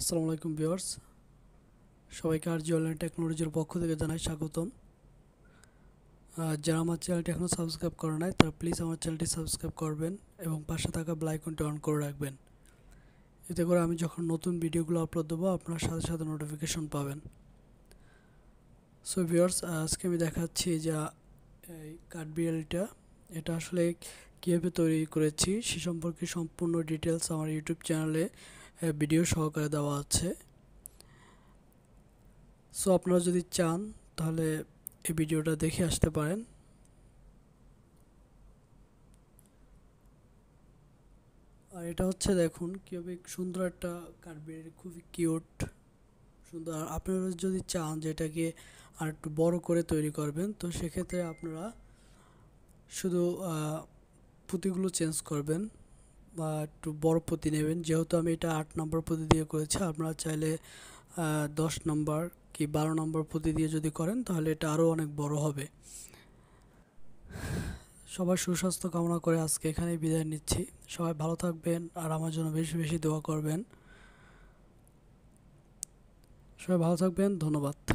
আসসালামু আলাইকুম ভিউয়ার্স সবাইকে আর জি অনলাইন টেকনোলজির পক্ষ থেকে জানাই স্বাগতম যারা আমার চ্যানেলটি এখনও সাবস্ক্রাইব করে নাই তারা প্লিজ আমার চ্যানেলটি সাবস্ক্রাইব করবেন এবং পাশে থাকা ব্লাইকনটি অন করে রাখবেন এতে করে আমি যখন নতুন ভিডিওগুলো আপলোড দেবো আপনার সাথে সাথে নোটিফিকেশন পাবেন সো ভিউয়ার্স আজকে আমি দেখাচ্ছি যে এই বিড়ালিটা এটা আসলে কীভাবে তৈরি করেছি সে সম্পর্কে সম্পূর্ণ ডিটেলস আমার ইউটিউব চ্যানেলে ভিডিও হ্যাঁ, সহকারে দেওয়া আছে সো আপনারা যদি চান তাহলে এই ভিডিওটা দেখে আসতে পারেন আর এটা হচ্ছে দেখুন কীভাবে সুন্দর একটা কার্বের খুবই কিউট সুন্দর আর আপনারা যদি চান যে এটাকে আর একটু বড়ো করে তৈরি করবেন তো সেক্ষেত্রে আপনারা শুধু পুঁতিগুলো চেঞ্জ করবেন একটু বড় প্রতি নেবেন যেহেতু আমি এটা আট নম্বর প্রতি দিয়ে করেছি আপনারা চাইলে দশ নম্বর কি বারো নম্বর পুঁতি দিয়ে যদি করেন তাহলে এটা আরও অনেক বড় হবে সবার সুস্বাস্থ্য কামনা করে আজকে এখানে বিদায় নিচ্ছি সবাই ভালো থাকবেন আর আমার জন্য বেশি বেশি দোয়া করবেন সবাই ভালো থাকবেন ধন্যবাদ